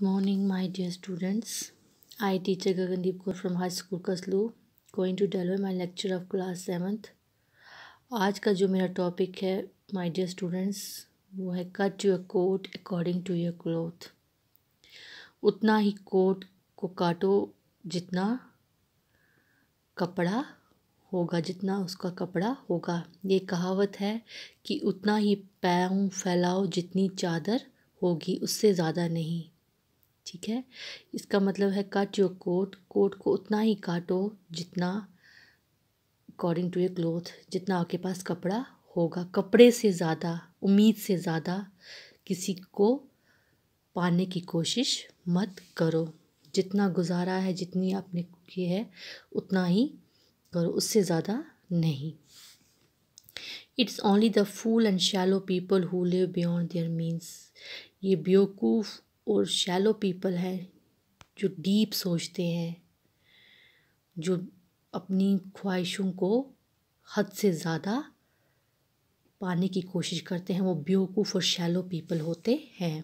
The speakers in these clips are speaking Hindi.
Good morning, my dear students. I, teacher Gagandeep Kaur from High School Kaslu, going to deliver my lecture of class seventh आज का जो मेरा टॉपिक है माय डियर स्टूडेंट्स वो है cut your coat according to your cloth उतना ही कोट को काटो जितना कपड़ा होगा जितना उसका कपड़ा होगा ये कहावत है कि उतना ही पैर फैलाओ जितनी चादर होगी उससे ज़्यादा नहीं ठीक है इसका मतलब है कट योर कोट कोट को उतना ही काटो जितना अकॉर्डिंग टू योर क्लोथ जितना आपके पास कपड़ा होगा कपड़े से ज़्यादा उम्मीद से ज़्यादा किसी को पाने की कोशिश मत करो जितना गुजारा है जितनी आपने की है उतना ही करो उससे ज़्यादा नहीं it's only the fool and shallow people who live beyond their means ये बेवकूफ़ और शैलो पीपल हैं जो डीप सोचते हैं जो अपनी ख्वाहिशों को हद से ज़्यादा पाने की कोशिश करते हैं वो बेवकूफ़ और शैलो पीपल होते हैं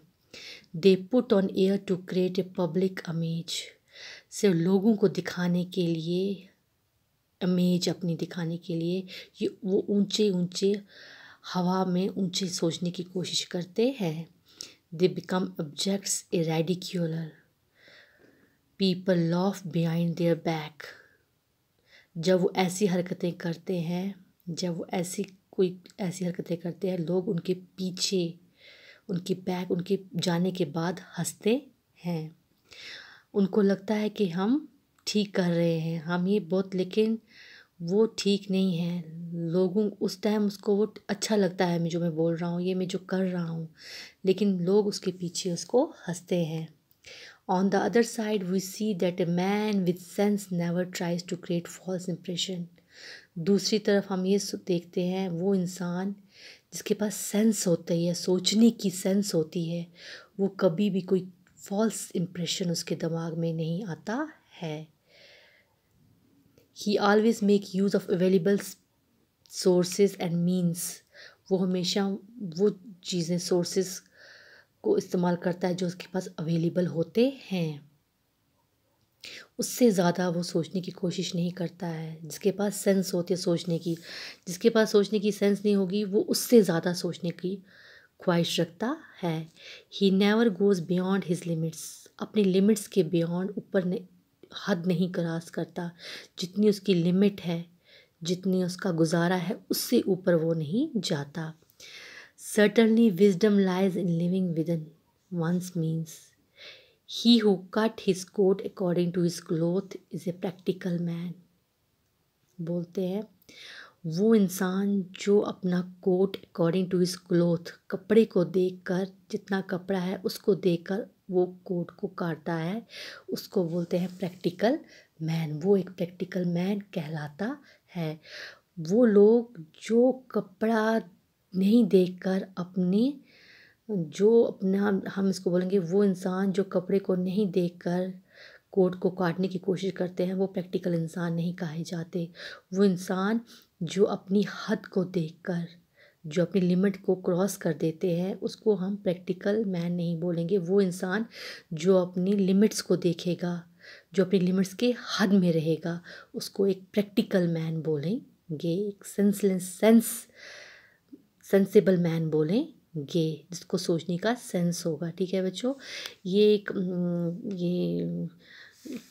they put on air to create a public amaze सिर्फ लोगों को दिखाने के लिए अमेज अपनी दिखाने के लिए ये वो ऊंचे ऊंचे हवा में ऊंचे सोचने की कोशिश करते हैं they become objects irradicular. People laugh behind their back. जब वो ऐसी हरकतें करते हैं जब वो ऐसी कोई ऐसी हरकतें करते हैं लोग उनके पीछे उनके बैक उनके जाने के बाद हंसते हैं उनको लगता है कि हम ठीक कर रहे हैं हम ये बहुत लेकिन वो ठीक नहीं है लोगों उस टाइम उसको वो अच्छा लगता है मैं जो मैं बोल रहा हूँ ये मैं जो कर रहा हूँ लेकिन लोग उसके पीछे उसको हंसते हैं on the other side we see that a man with sense never tries to create false impression दूसरी तरफ हम ये देखते हैं वो इंसान जिसके पास सेंस होता है सोचने की सेंस होती है वो कभी भी कोई फॉल्स इम्प्रेशन उसके दिमाग में नहीं आता है he always make use of available sources and means वो हमेशा वो चीज़ें सोर्सेस को इस्तेमाल करता है जो उसके पास अवेलेबल होते हैं उससे ज़्यादा वो सोचने की कोशिश नहीं करता है जिसके पास सेंस होती है सोचने की जिसके पास सोचने की सेंस नहीं होगी वो उससे ज़्यादा सोचने की ख्वाहिश रखता है he never goes beyond his limits अपने लिमिट्स के बियॉन्ड ऊपर हद नहीं क्रॉस करता जितनी उसकी लिमिट है जितनी उसका गुजारा है उससे ऊपर वो नहीं जाता certainly wisdom lies in living within once means he who cut his coat according to his cloth is a practical man बोलते हैं वो इंसान जो अपना coat according to his cloth कपड़े को देखकर जितना कपड़ा है उसको देखकर वो कोट को काटता है उसको बोलते हैं प्रैक्टिकल मैन वो एक प्रैक्टिकल मैन कहलाता है वो लोग जो कपड़ा नहीं देखकर अपने जो अपना हम इसको बोलेंगे वो इंसान जो कपड़े को नहीं देखकर कोट को काटने की कोशिश करते हैं वो प्रैक्टिकल इंसान नहीं कहे जाते वो इंसान जो अपनी हद को देखकर जो अपनी लिमिट को क्रॉस कर देते हैं उसको हम प्रैक्टिकल मैन नहीं बोलेंगे वो इंसान जो अपनी लिमिट्स को देखेगा जो अपने लिमिट्स के हद में रहेगा उसको एक प्रैक्टिकल मैन बोलें गे एक सेंसलेस सेंस सेंसेबल मैन बोलें गे जिसको सोचने का सेंस होगा ठीक है बच्चों ये एक हम्म, ये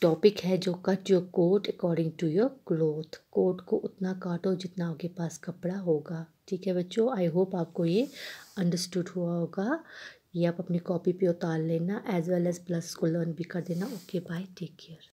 टॉपिक है जो cut your coat according to your cloth coat को उतना काटो जितना आपके पास कपड़ा होगा ठीक है बच्चों आई होप आपको ये अंडरस्टूड हुआ होगा ये आप अपनी कॉपी पे उतार लेना एज वेल एज प्लस को लर्न भी कर देना ओके बाय टेक केयर